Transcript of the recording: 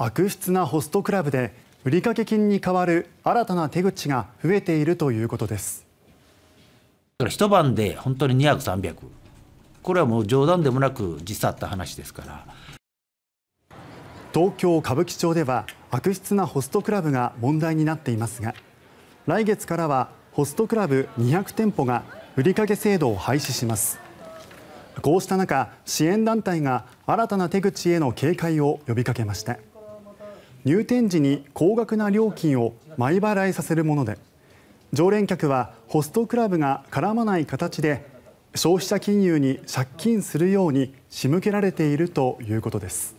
悪質なホストクラブで売掛金に代わる新たな手口が増えているということです。一晩で本当に2 0 300これはもう冗談でもなく実際あった話ですから東京・歌舞伎町では悪質なホストクラブが問題になっていますが来月からはホストクラブ200店舗が売掛制度を廃止しますこうした中支援団体が新たな手口への警戒を呼びかけました。入店時に高額な料金を前払いさせるもので常連客はホストクラブが絡まない形で消費者金融に借金するように仕向けられているということです。